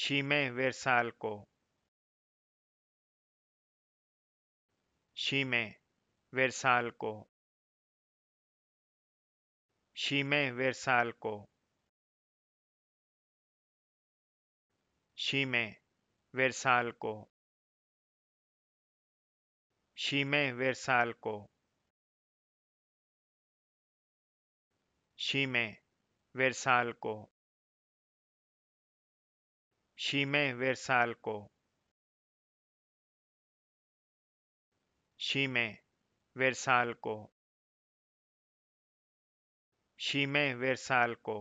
शीमे वेरसाल को शीमे वेरसाल को शीमे वेरसाल को शीमे वेरसाल को शीमे वेरसाल को शीमे वेरसाल को शीमे वेरसाल को शीमे वेरसाल को शीमे वेरसाल को